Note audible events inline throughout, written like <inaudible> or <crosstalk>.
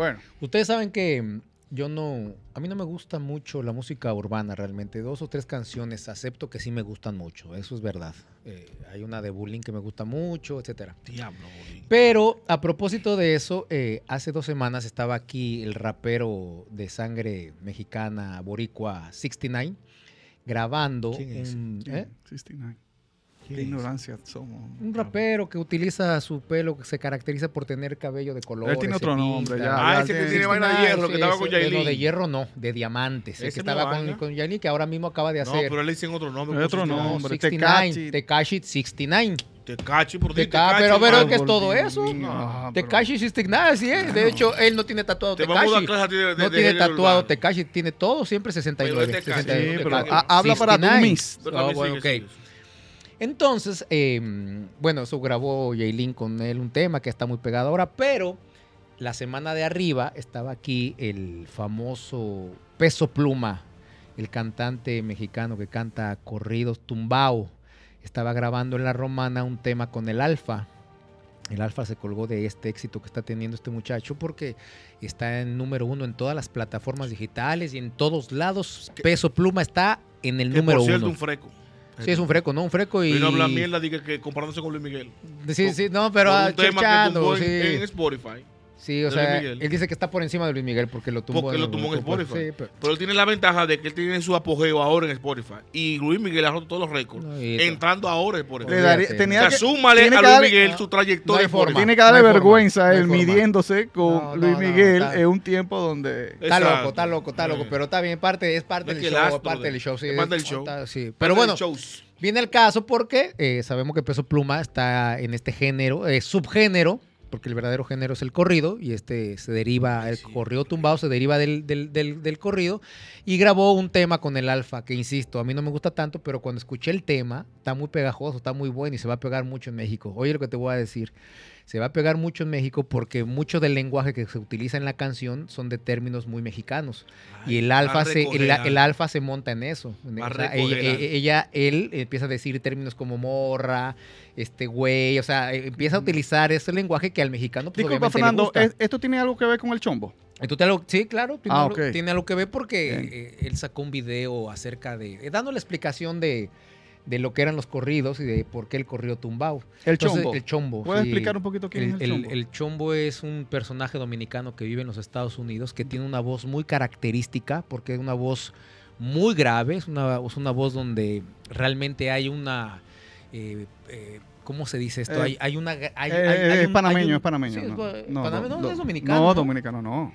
Bueno. Ustedes saben que mm, yo no, a mí no me gusta mucho la música urbana realmente. Dos o tres canciones acepto que sí me gustan mucho, eso es verdad. Eh, hay una de Bullying que me gusta mucho, etcétera. Diablo, Pero a propósito de eso, eh, hace dos semanas estaba aquí el rapero de sangre mexicana, boricua 69, grabando. 69 ignorancia somos. Un rapero que utiliza su pelo, que se caracteriza por tener cabello de color. Él tiene otro nombre, ya. Ah, ese que tiene vaina de ah, hierro, que estaba con Yailin. No, de hierro no, de diamantes. El que estaba con, con que ahora mismo acaba de hacer. No, pero él le dicen otro nombre. Otro nombre, Tekashi. Tekashi 69. Tekashi por Dios. Pero, pero que es todo eso. No, 69 ah, sí eh. De hecho, él no tiene tatuado Tecachi. No tiene tatuado Tekashi tiene todo, siempre 69. Habla para ah, Okay. Entonces, em, bueno, eso grabó Jaylin con él un tema que está muy pegado ahora, pero la semana de arriba estaba aquí el famoso Peso Pluma, el cantante mexicano que canta corridos tumbao. Estaba grabando en La Romana un tema con el Alfa. El Alfa se colgó de este éxito que está teniendo este muchacho porque está en número uno en todas las plataformas digitales y en todos lados. Peso Pluma está en el número uno. un freco. Sí, es un freco, ¿no? Un freco y. Y no habla mierda, dije que comparándose con Luis Miguel. Sí, sí, no, pero un ah, tema sí. en Spotify. Sí, o sea, él dice que está por encima de Luis Miguel porque lo tumbó, en pues. Spotify. Pues. pero... él tiene la ventaja de que él tiene su apogeo ahora en Spotify. Y Luis Miguel ha roto todos los récords. entrando ahora en Spotify. Le daría, tenía a Luis Miguel su trayectoria. No tiene que darle vergüenza él midiéndose con Luis Miguel en un tiempo donde... Está loco, está loco, está loco. Mm. Pero está bien, parte, es parte del show. parte del show, pero bueno... Viene el caso porque eh, sabemos que Peso Pluma está en este género, eh, subgénero porque el verdadero género es el corrido, y este se deriva, el corrido tumbado se deriva del, corrido, y grabó un tema con el alfa, que insisto, a mí no me gusta tanto, pero cuando escuché el tema, está muy pegajoso, está muy bueno y se va a pegar mucho en México. Oye lo que te voy a decir se va a pegar mucho en México porque mucho del lenguaje que se utiliza en la canción son de términos muy mexicanos. y el alfa, se, el, alfa se monta en eso. E, e, e, ella, él empieza a decir términos como morra, este güey, o sea, empieza a utilizar ese lenguaje que al mexicano pues, Fernando, le ¿esto tiene algo que ver con el chombo? sí, claro, ah, tiene, algo, que ver porque eh, él sacó un video acerca de, eh, dando la explicación de de lo que eran los corridos y de por qué el corrido tumbao. El chombo. El chombo. ¿Puedes explicar un poquito qué es el chombo? El, chombo es un personaje dominicano que vive en los Estados Unidos que tiene una voz muy característica porque es una voz muy grave, es una, una voz donde realmente hay una... Eh, eh, ¿Cómo se dice esto? Eh, hay, hay, una... es panameño, es panameño. no, no, es dominicano. No, dominicano no.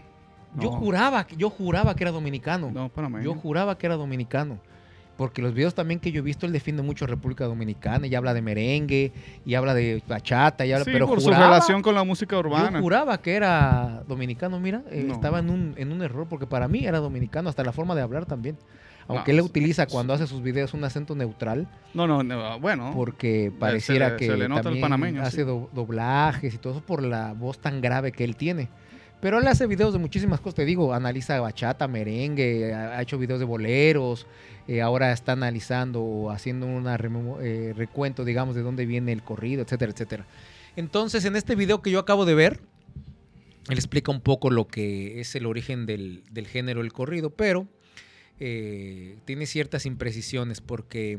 Yo juraba, yo juraba que era dominicano. No, panameño. Yo juraba que era dominicano. Porque los videos también que yo he visto, él defiende mucho República Dominicana y habla de merengue y habla de bachata y habla, sí, pero por su relación con la música urbana. Yo juraba que era dominicano, mira, eh, estaba en un, error porque para mí era dominicano, hasta la forma de hablar también. Aunque él utiliza cuando hace sus videos un acento neutral. No, no, bueno. Porque eh, pareciera que también hace doblajes y todo eso por la voz tan grave que él tiene. Pero él hace videos de muchísimas cosas, te digo, analiza bachata, merengue, ha hecho videos de boleros, eh, ahora está analizando o haciendo un eh, recuento, digamos, de dónde viene el corrido, etcétera, etcétera. Entonces, en este video que yo acabo de ver, él explica un poco lo que es el origen del, género el corrido, pero eh, tiene ciertas imprecisiones porque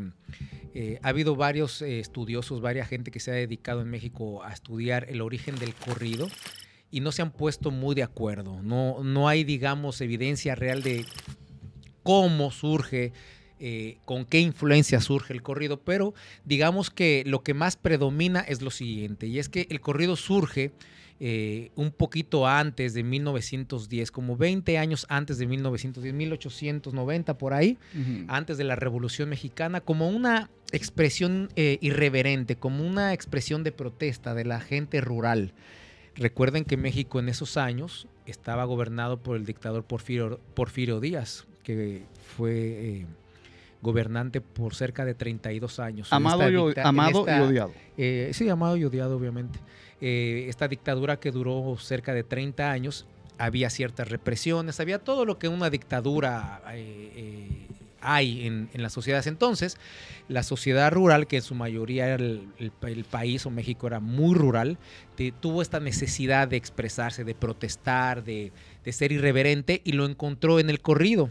ha habido varios estudiosos, varias gente que se ha dedicado en México a estudiar el origen del corrido y no se han puesto muy de acuerdo. No, no hay, digamos, evidencia real de cómo surge, eh, con qué influencia surge el corrido, pero digamos que lo que más predomina es lo siguiente, y es que el corrido surge eh, un poquito antes de 1910, como 20 años antes de 1910, 1890 por ahí, antes de la Revolución Mexicana, como una expresión eh, irreverente, como una expresión de protesta de la gente rural. Recuerden que México en esos años estaba gobernado por el dictador Porfirio, Díaz, que fue eh, gobernante por cerca de 32 años. Amado, y, amado y, odiado. Eh, sí, amado y odiado, obviamente. Eh, esta dictadura que duró cerca de 30 años, había ciertas represiones, había todo lo que una dictadura hay en, las sociedades. Entonces, la sociedad rural, que en su mayoría el, país o México era muy rural, tuvo esta necesidad de expresarse, de protestar, de ser irreverente y lo encontró en el corrido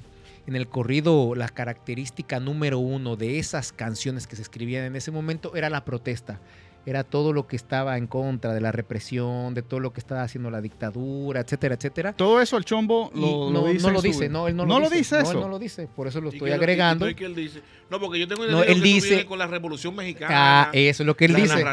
en el corrido la característica número uno de esas canciones que se escribían en ese momento era la protesta, era todo lo que estaba en contra de la represión, de todo lo que estaba haciendo la dictadura, etcétera, etcétera. Todo eso el chombo lo, no, lo dice. No lo dice, él no, lo dice. lo dice, por eso lo estoy agregando. No, porque yo tengo el no, él que con la Revolución Mexicana. Ah, eso es lo que él dice.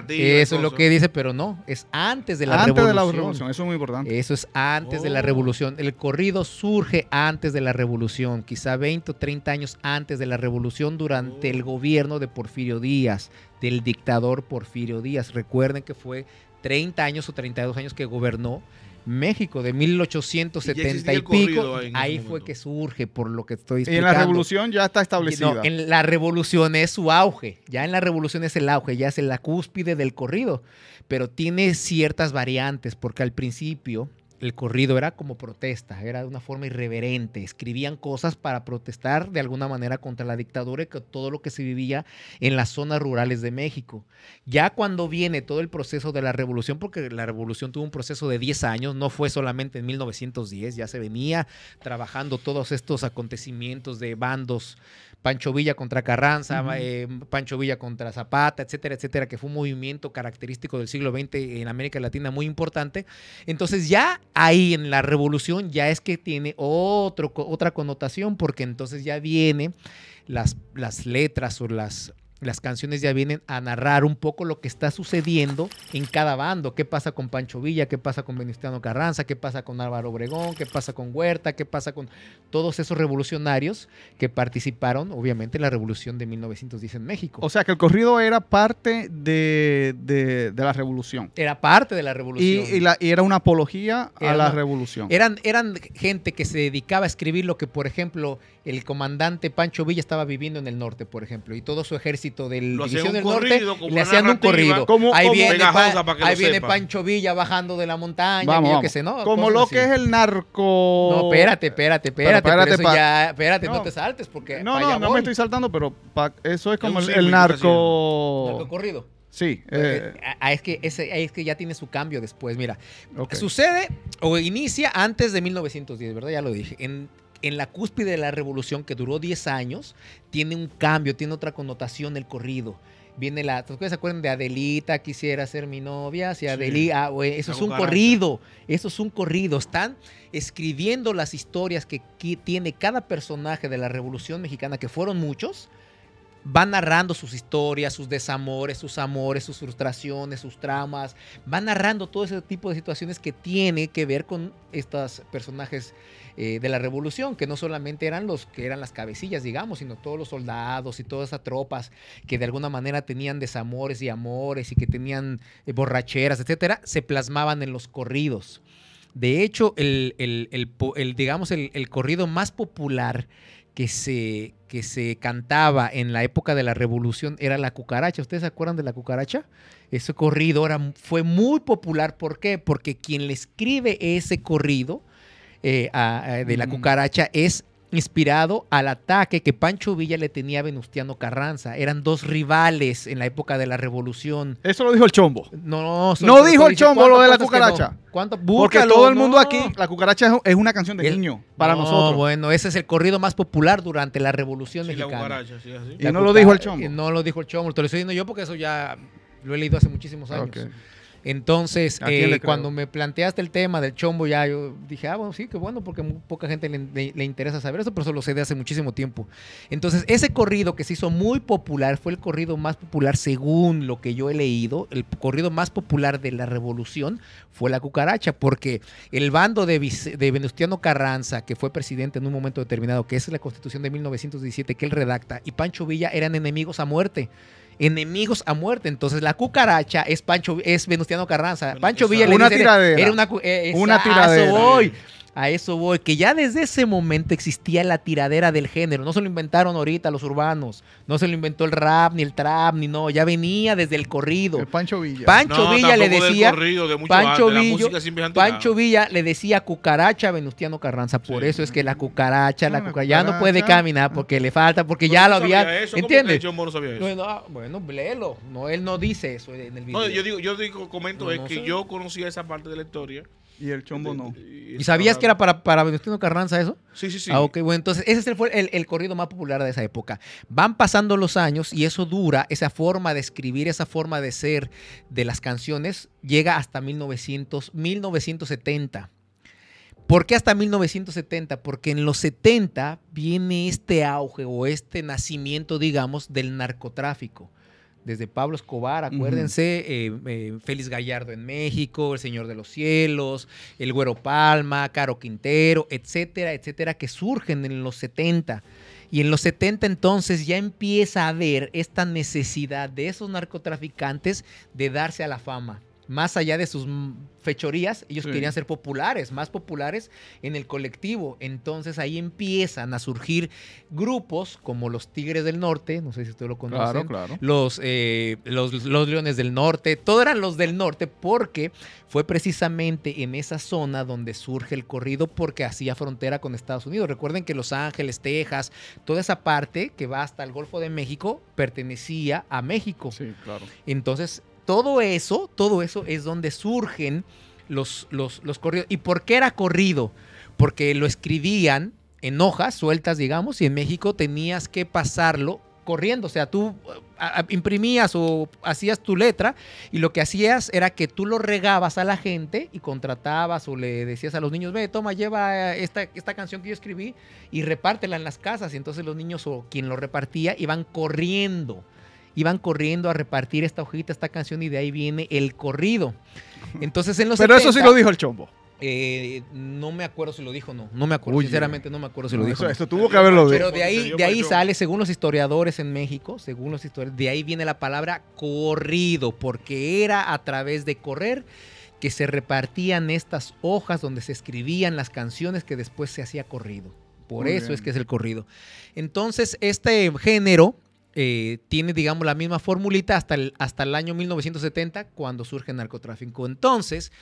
Eso es lo que dice, pero no, es antes de la revolución. Antes de la revolución, eso es muy importante. Eso es antes de la oh. revolución. El corrido surge antes de la revolución, quizá 20 o 30 años antes de la revolución durante oh. el gobierno de Porfirio Díaz del dictador Porfirio Díaz. Recuerden que fue 30 años o 32 años que gobernó México de 1870 y, pico. Ahí, fue que surge, por lo que estoy explicando. en la revolución ya está establecida. No, en la revolución es su auge. Ya en la revolución es el auge, ya es la cúspide del corrido. Pero tiene ciertas variantes, porque al principio el corrido era como protesta, era de una forma irreverente, escribían cosas para protestar de alguna manera contra la dictadura y todo lo que se vivía en las zonas rurales de México. Ya cuando viene todo el proceso de la revolución, porque la revolución tuvo un proceso de 10 años, no fue solamente en 1910, ya se venía trabajando todos estos acontecimientos de bandos Pancho Villa contra Carranza, eh, Pancho Villa contra Zapata, etcétera, etcétera, que fue un movimiento característico del siglo XX en América Latina muy importante. Entonces ya ahí en la revolución ya es que tiene otro, otra connotación, porque entonces ya viene las, las letras o las las canciones ya vienen a narrar un poco lo que está sucediendo en cada bando. ¿Qué pasa con Pancho Villa? ¿Qué pasa con Venustiano Carranza? ¿Qué pasa con Álvaro Obregón? ¿Qué pasa con Huerta? ¿Qué pasa con todos esos revolucionarios que participaron, obviamente, en la revolución de 1910 en México? O sea, que el corrido era parte de, la revolución. Era parte de la revolución. Y, era una apología a la revolución. Eran, eran gente que se dedicaba a escribir lo que, por ejemplo, el comandante Pancho Villa estaba viviendo en el norte, por ejemplo, y todo su ejército del División del Norte le hacían un corrido. ahí viene, Pancho Villa bajando de la montaña, vamos, sé, ¿no? Como lo que es el narco. No, espérate, espérate, espérate. espérate, espérate no. te saltes porque. No, no, no me estoy saltando, pero eso es como el, el narco. Narco corrido. Sí. Eh. eh, eh. Ah, ah, es, que, ese, es que ya tiene su cambio después. Mira, sucede o inicia antes de 1910, ¿verdad? Ya lo dije. En, en la cúspide de la revolución que duró 10 años, tiene un cambio, tiene otra connotación el corrido. Viene la, se acuerdan de Adelita quisiera ser mi novia? Si Adelita, ah, eso es un corrido, eso es un corrido. Están escribiendo las historias que tiene cada personaje de la Revolución Mexicana, que fueron muchos, Van narrando sus historias, sus desamores, sus amores, sus frustraciones, sus tramas, va narrando todo ese tipo de situaciones que tiene que ver con estos personajes eh, de la revolución, que no solamente eran los que eran las cabecillas, digamos, sino todos los soldados y todas esas tropas que de alguna manera tenían desamores y amores y que tenían eh, borracheras, etcétera, se plasmaban en los corridos. De hecho, el, el digamos, el corrido más popular que se, que se cantaba en la época de la revolución era la cucaracha. ¿Ustedes se acuerdan de la cucaracha? Ese corrido fue muy popular. ¿Por qué? Porque quien le escribe ese corrido eh, de la mm. cucaracha es inspirado al ataque que Pancho Villa le tenía a Venustiano Carranza. Eran dos rivales en la época de la Revolución. Eso lo dijo el Chombo. No, no, no, dijo el Chombo lo de la cucaracha. No? Porque todo el mundo aquí, la cucaracha es una canción de niño para nosotros. Bueno, ese es el corrido más popular durante la Revolución sí, Mexicana. Y no lo dijo el Chombo. No lo dijo el Chombo, te lo estoy diciendo yo porque eso ya lo he leído hace muchísimos años. Entonces, eh, cuando me planteaste el tema del chombo, ya yo dije, ah, bueno, sí, qué bueno, porque poca gente le, interesa saber eso, pero eso lo sé de hace muchísimo tiempo. Entonces, ese corrido que se hizo muy popular fue el corrido más popular, según lo que yo he leído, el corrido más popular de la revolución fue la cucaracha, porque el bando de, de Venustiano Carranza, que fue presidente en un momento determinado, que es la constitución de 1917 que él redacta, y Pancho Villa eran enemigos a muerte enemigos a muerte. Entonces la cucaracha es Pancho, es Venustiano Carranza. Pancho Villa una tira tiradera. Era una, tira eh, una a eso voy, que ya desde ese momento existía la tiradera del género. No se lo inventaron ahorita los urbanos. No se lo inventó el rap, ni el trap, ni no. Ya venía desde el corrido. Pancho Villa. Pancho Villa le decía. Corrido, Pancho, Villa le decía cucaracha a Venustiano Carranza. Por eso es que la cucaracha, la, ah, cucaracha, ya no puede caminar porque le falta, porque ya lo había. ¿Entiendes? Bueno, ah, bueno, No, él no dice eso en el video. yo digo, yo digo, comento, es que yo conocía esa parte de la historia y el chombo no. ¿Y, sabías que era para, para Carranza eso? Sí, sí, sí. Ah, ok, bueno, entonces ese fue el, corrido más popular de esa época. Van pasando los años y eso dura, esa forma de escribir, esa forma de ser de las canciones, llega hasta 1970. ¿Por qué hasta 1970? Porque en los 70 viene este auge o este nacimiento, digamos, del narcotráfico desde Pablo Escobar, acuérdense, eh, eh, Félix Gallardo en México, El Señor de los Cielos, El Güero Palma, Caro Quintero, etcétera, etcétera, que surgen en los 70. Y en los 70 entonces ya empieza a haber esta necesidad de esos narcotraficantes de darse a la fama más allá de sus fechorías, ellos querían ser populares, más populares en el colectivo. Entonces ahí empiezan a surgir grupos como los Tigres del Norte, no sé si ustedes lo conocen, claro, Los, eh, los, los, Leones del Norte, todos eran los del Norte porque fue precisamente en esa zona donde surge el corrido porque hacía frontera con Estados Unidos. Recuerden que Los Ángeles, Texas, toda esa parte que va hasta el Golfo de México pertenecía a México. Sí, claro. Entonces todo eso, todo eso es donde surgen los, los, los corridos. ¿Y por qué era corrido? Porque lo escribían en hojas sueltas, digamos, y en México tenías que pasarlo corriendo. O sea, tú imprimías o hacías tu letra y lo que hacías era que tú lo regabas a la gente y contratabas o le decías a los niños, ve, toma, lleva esta, esta canción que yo escribí y repártela en las casas. Y entonces los niños o quien lo repartía iban corriendo iban corriendo a repartir esta hojita, esta canción y de ahí viene el corrido. Entonces en los Pero eso sí lo dijo el chombo. Eh, no me acuerdo si lo dijo o no. No me acuerdo. sinceramente, no me acuerdo si lo dijo. Eso, tuvo que haberlo dicho. Pero de ahí, de ahí sale, según los historiadores en México, según los historiadores, de ahí viene la palabra corrido, porque era a través de correr que se repartían estas hojas donde se escribían las canciones que después se hacía corrido. Por eso es que es el corrido. Entonces, este género eh, tiene, digamos, la misma formulita hasta el, hasta el año 1970, cuando surge el narcotráfico. Entonces,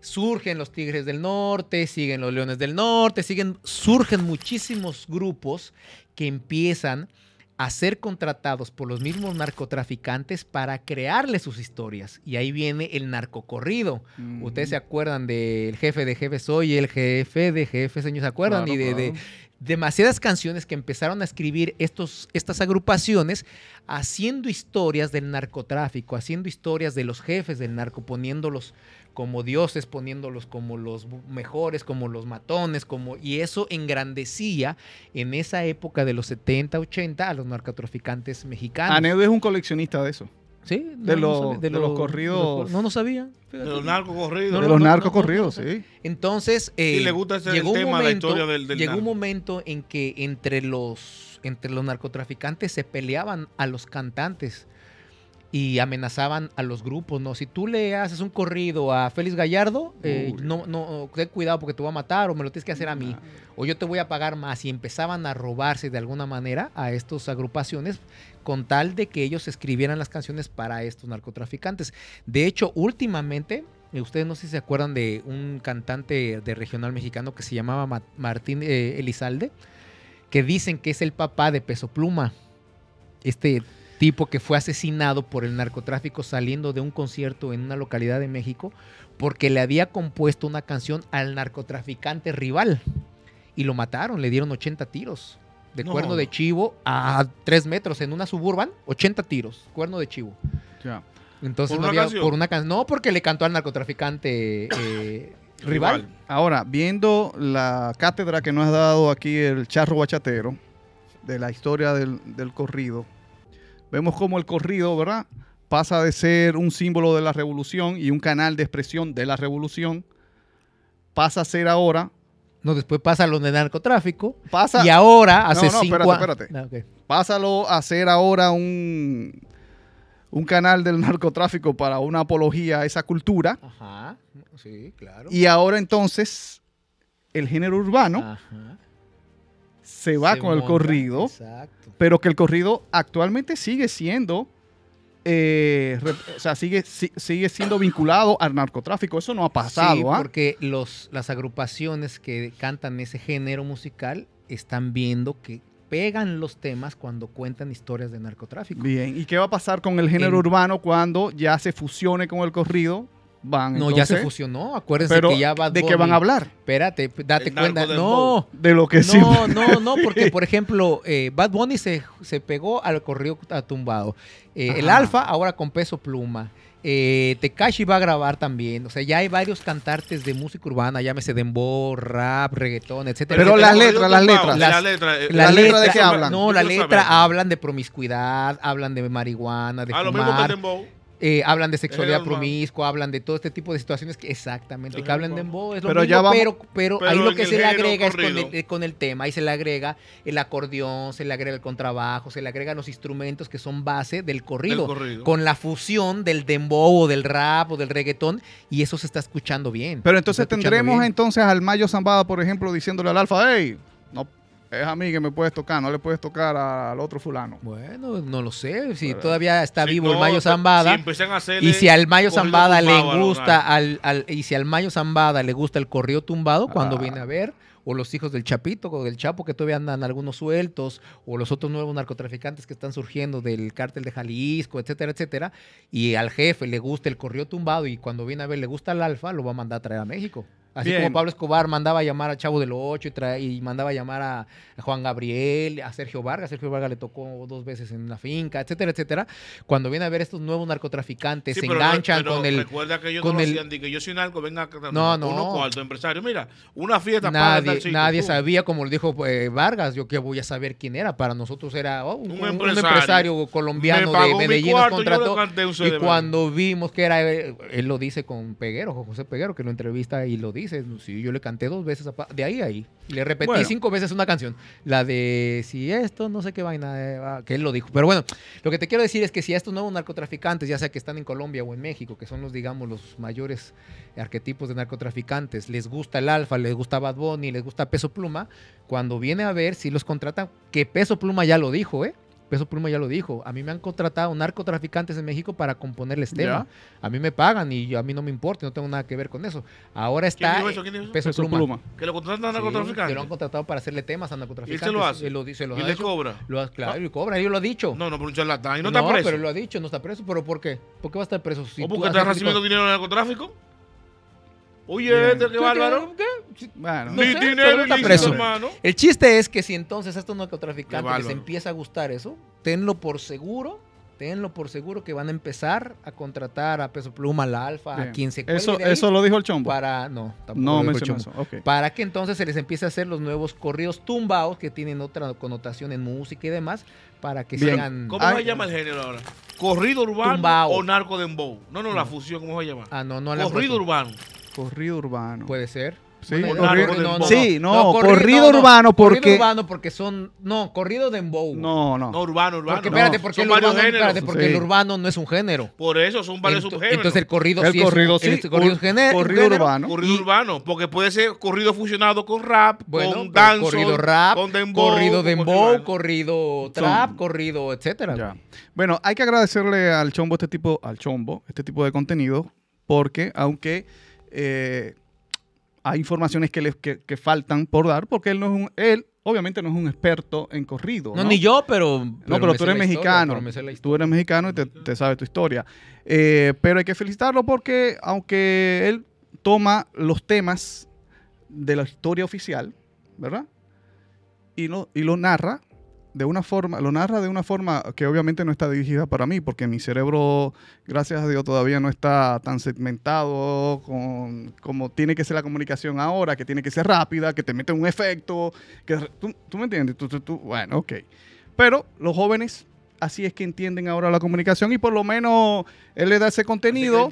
surgen los Tigres del Norte, siguen los Leones del Norte, siguen, surgen muchísimos grupos que empiezan a ser contratados por los mismos narcotraficantes para crearle sus historias. Y ahí viene el narcocorrido. Mm. Ustedes se acuerdan del jefe de jefes, soy el jefe de jefes, Señor. ¿se acuerdan? y de demasiadas canciones que empezaron a escribir estos, estas agrupaciones haciendo historias del narcotráfico, haciendo historias de los jefes del narco, poniéndolos como dioses, poniéndolos como los mejores, como los matones, como y eso engrandecía en esa época de los 70, 80 a los narcotraficantes mexicanos. Anedo es un coleccionista de eso de, los, corridos. no, no sabía. De los narcos corridos. de los narcos corridos, sí. Entonces, eh, le gusta llegó tema, la del, Llegó un momento en que entre los, entre los narcotraficantes se peleaban a los cantantes y amenazaban a los grupos, ¿no? Si tú le haces un corrido a Félix Gallardo, eh, no, no, ten cuidado porque te va a matar o me lo tienes que hacer a mí, o yo te voy a pagar más. Y empezaban a robarse de alguna manera a estas agrupaciones con tal de que ellos escribieran las canciones para estos narcotraficantes. De hecho, últimamente, eh, ustedes no sé si se acuerdan de un cantante de regional mexicano que se llamaba Martín eh, Elizalde, que dicen que es el papá de Peso Pluma. Este tipo que fue asesinado por el narcotráfico saliendo de un concierto en una localidad de México porque le había compuesto una canción al narcotraficante rival y lo mataron, le dieron 80 tiros de cuerno de chivo a 3 metros en una suburban, 80 tiros, cuerno de chivo. Ya. Entonces ¿Por no una No, porque le cantó al narcotraficante eh, <coughs> rival. Ahora, viendo la cátedra que nos ha dado aquí el charro bachatero de la historia del, del corrido, vemos cómo el corrido, ¿verdad? Pasa de ser un símbolo de la revolución y un canal de expresión de la revolución, pasa a ser ahora no, después pásalo de narcotráfico. Y ahora, hace no, no, espérate, espérate. Ah, pásalo a hacer ahora un, un canal del narcotráfico para una apología a esa cultura. Ajá. Sí, claro. Y ahora entonces, el género urbano se va con el corrido. Exacto. Pero que el corrido actualmente sigue siendo eh, sigue, sigue siendo vinculado al narcotráfico. Eso no ha pasado. Sí, ¿ah? porque los, las agrupaciones que cantan ese género musical están viendo que pegan los temas cuando cuentan historias de narcotráfico. Bien, ¿y qué va a pasar con el género urbano cuando ya se fusione con el corrido? no, ya se fusionó. Acuérdense de que ya Bad ¿De qué van a hablar? Espérate, date cuenta. No, de lo que sí. No, no, no, <laughs> porque por ejemplo, eh, Bad Bunny se, se, pegó al corrido tumbado. Eh, el Alfa ahora con peso pluma. Eh, Tekashi va a grabar también. O sea, ya hay varios cantantes de música urbana, llámese dembow, rap, reggaetón, etcétera. Pero, las, letras, las letras, las letras. la letra, de qué hablan? No, la letra hablan de promiscuidad, hablan de marihuana, de ah, Lo mismo que eh, hablan de sexualidad promiscua, hablan de todo este tipo de situaciones que exactamente, que hablan de dembow es lo pero, pero, ahí lo que se le agrega es con el, tema, ahí se le agrega el acordeón, se le agrega el contrabajo, se le agregan los instrumentos que son base del corrido, con la fusión del dembow o del rap o del reggaetón y eso se está escuchando bien. Pero entonces tendremos entonces al Mayo Zambada, por ejemplo, diciéndole al Alfa, hey, no es a mí que me puedes tocar, no le puedes tocar al otro fulano. Bueno, no lo sé. Si todavía está vivo el Mayo Zambada. y si al Mayo Zambada le gusta, al, y si al Mayo Zambada le gusta el Correo tumbado, cuando ah. viene a ver, o los hijos del Chapito o del Chapo que todavía andan algunos sueltos, o los otros nuevos narcotraficantes que están surgiendo del cártel de Jalisco, etcétera, etcétera, y al jefe le gusta el Correo tumbado y cuando viene a ver le gusta el alfa, lo va a mandar a traer a México. Así como Pablo Escobar mandaba a llamar a Chavo del Ocho y, mandaba a llamar a, Juan Gabriel, a Sergio Vargas. Sergio Vargas le tocó dos veces en la finca, etcétera, etcétera. Cuando viene a ver estos nuevos narcotraficantes, se enganchan con el. Recuerda que ellos no lo hacían, que yo soy narco, venga No, no. Uno empresario. Mira, una fiesta nadie, para Nadie sabía, como lo dijo eh, Vargas, yo que voy a saber quién era. Para nosotros era oh, un, empresario. colombiano de Medellín. y cuando vimos que era, él, eh, él lo dice con Peguero, José Peguero, que lo entrevista y lo dice dices, sí, yo le canté dos veces de ahí a ahí. le repetí cinco veces una canción. La de si esto, no sé qué vaina, eh, ah, que él lo dijo. Pero bueno, lo que te quiero decir es que si estos nuevos narcotraficantes, ya sea que están en Colombia o en México, que son los, digamos, los mayores arquetipos de narcotraficantes, les gusta el Alfa, les gusta Bad Bunny, les gusta Peso Pluma, cuando viene a ver si los contratan, que Peso Pluma ya lo dijo, ¿eh? Peso Pluma ya lo dijo. A mí me han contratado narcotraficantes en México para componerles tema. A mí me pagan y a mí no me importa, no tengo nada que ver con eso. Ahora está Peso, Pluma. Que lo contratan a narcotraficantes. que lo han contratado para hacerle temas a narcotraficantes. ¿Y se lo hace? ¿Y le cobra? Lo ha, claro, le ah. cobra. Yo lo ha dicho. No, no, por un charlatán. Y no, está preso. pero lo ha dicho, no está preso. ¿Pero por qué? ¿Por qué va a estar preso? Si ¿O porque está recibiendo dinero de narcotráfico? Oye, qué bárbaro. ¿Qué? Bueno, dinero ni preso. El chiste es que si entonces a estos narcotraficantes les empieza a gustar eso, tenlo por seguro tenlo por seguro que van a empezar a contratar a Peso Pluma, al Alfa, a quien se eso, eso lo dijo el Chombo. Para, no, el Chombo. Para que entonces se les empiece a hacer los nuevos corridos tumbados que tienen otra connotación en música y demás, para que sean... ¿Cómo se llama el género ahora? ¿Corrido urbano o narco dembow? No, no, la fusión, ¿cómo se llama? Ah, no, no. Corrido urbano. Corrido urbano. Puede ser. Sí, no, corrido, urbano porque... Corrido urbano porque son... No, corrido dembow. No, no. No, urbano, urbano. Porque, espérate, porque, el urbano, porque el urbano no es un género. Por eso son varios subgéneros. Entonces el corrido sí es un, corrido, este género, corrido urbano. Corrido urbano, porque puede ser corrido fusionado con rap, con danza, corrido rap, con dembow, corrido dembow, corrido trap, corrido, etcétera. Bueno, hay que agradecerle al Chombo este tipo al Chombo este tipo de contenido porque aunque eh, hay informaciones que, les, que, faltan por dar porque él no es un, él obviamente no es un experto en corrido. No, ni yo, pero... No, pero, tú eres mexicano. tú eres mexicano y te, te sabes tu historia. Eh, pero hay que felicitarlo porque aunque él toma los temas de la historia oficial, ¿verdad? Y lo, y lo narra de una forma, lo narra de una forma que obviamente no está dirigida para mí, porque mi cerebro, gracias a Dios, todavía no está tan segmentado con, como tiene que ser la comunicación ahora, que tiene que ser rápida, que te mete un efecto, que tú, tú me entiendes, tú, tú, bueno, ok. Pero los jóvenes así es que entienden ahora la comunicación y por lo menos él le da ese contenido.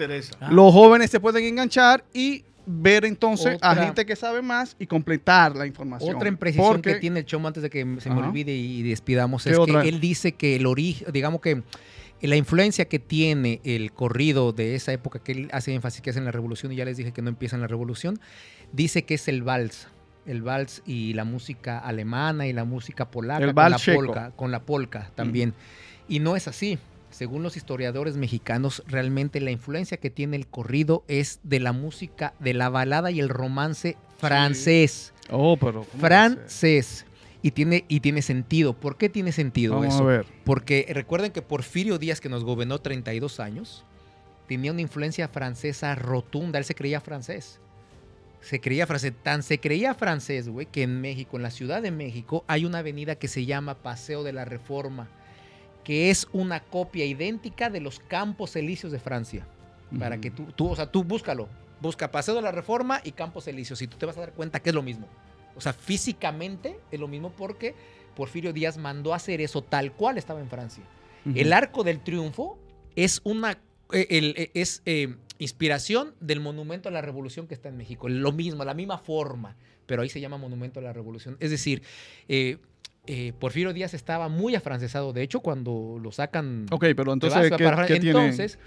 Los jóvenes se pueden enganchar y ver entonces a gente que sabe más y completar la información. Otra imprecisión que tiene el Chomo antes de que se me olvide y despidamos es que él dice que el origen, digamos que la influencia que tiene el corrido de esa época que él hace énfasis que es en la revolución y ya les dije que no empieza en la revolución, dice que es el vals el vals y la música alemana y la música polaca con, la polca con la polka también. Y no es así. Según los historiadores mexicanos, realmente la influencia que tiene el corrido es de la música, de la balada y el romance francés. Oh, pero francés. Y tiene, y tiene sentido. ¿Por qué tiene sentido Vamos eso? Porque recuerden que Porfirio Díaz, que nos gobernó 32 años, tenía una influencia francesa rotunda. Él se creía francés. Se creía francés. Tan se creía francés, güey, que en México, en la Ciudad de México, hay una avenida que se llama Paseo de la Reforma que es una copia idéntica de los Campos Elíseos de Francia. Para que tú, tú, o sea, tú búscalo. Busca Paseo de la Reforma y Campos Elíseos y tú te vas a dar cuenta que es lo mismo. O sea, físicamente es lo mismo porque Porfirio Díaz mandó a hacer eso tal cual estaba en Francia. El Arco del Triunfo es una e, e, es eh, inspiración del Monumento a la Revolución que está en México. Lo mismo, la misma forma, pero ahí se llama Monumento a la Revolución. Es decir, eh, eh, Porfirio Díaz estaba muy afrancesado. De hecho, cuando lo sacan. Ok, pero entonces. entonces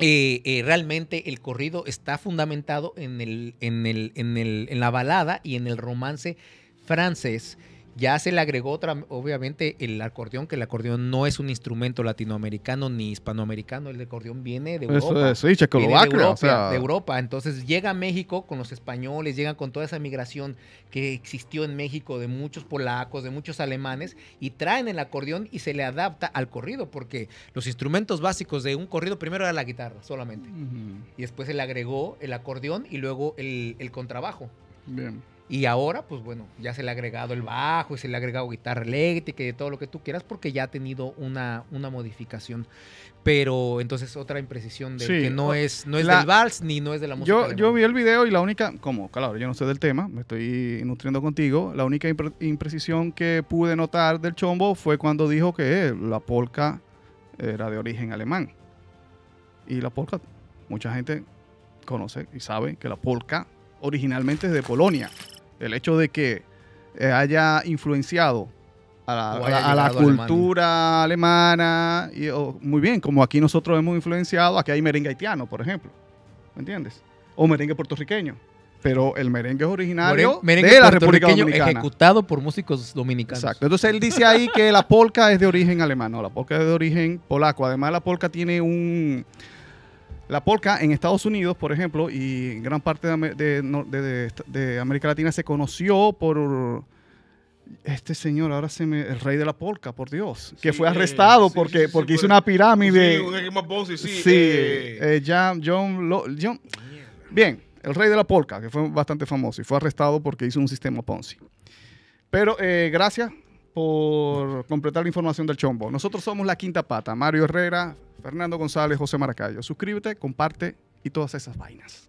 eh, eh, realmente el corrido está fundamentado en, el, el, en, en la balada y en el romance francés. Ya se le agregó otra, obviamente, el acordeón, que el acordeón no es un instrumento latinoamericano ni hispanoamericano, el acordeón viene de Europa. sí, De, Europa. Entonces llega a México con los españoles, llegan con toda esa migración que existió en México de muchos polacos, de muchos alemanes, y traen el acordeón y se le adapta al corrido, porque los instrumentos básicos de un corrido primero era la guitarra solamente. Y después se le agregó el acordeón y luego el, el contrabajo. Bien. Y ahora, pues bueno, ya se le ha agregado el bajo y se le ha agregado guitarra eléctrica y todo lo que tú quieras porque ya ha tenido una, una modificación. Pero entonces otra imprecisión de que no es, no es la, del vals ni no es de la música. Yo, vi el video y la única, como, claro, yo no sé del tema, me estoy nutriendo contigo, la única imprecisión que pude notar del chombo fue cuando dijo que eh, la polka era de origen alemán. Y la polka, mucha gente conoce y sabe que la polka originalmente es de Polonia. El hecho de que eh, haya influenciado a la, cultura alemana. y, muy bien, como aquí nosotros hemos influenciado, aquí hay merengue haitiano, por ejemplo. ¿Me entiendes? O merengue puertorriqueño. Pero el merengue es originario de la República Dominicana. Ejecutado por músicos dominicanos. Exacto. Entonces él dice ahí que la polca es de origen alemán. No, la polca es de origen polaco. Además, la polca tiene un la polka en Estados Unidos, por ejemplo, y en gran parte de, América Latina se conoció por este señor, ahora se me, el rey de la polca, por Dios, que fue eh, arrestado porque, porque hizo una pirámide. Sí, un sí. Ponzi, sí. Eh. Eh, John, John, Bien, el rey de la polca, que fue bastante famoso y fue arrestado porque hizo un sistema Ponzi. Pero gracias por completar la información del Chombo. Nosotros somos La Quinta Pata, Mario Herrera, Fernando González, José Maracayo. Suscríbete, comparte y todas esas vainas.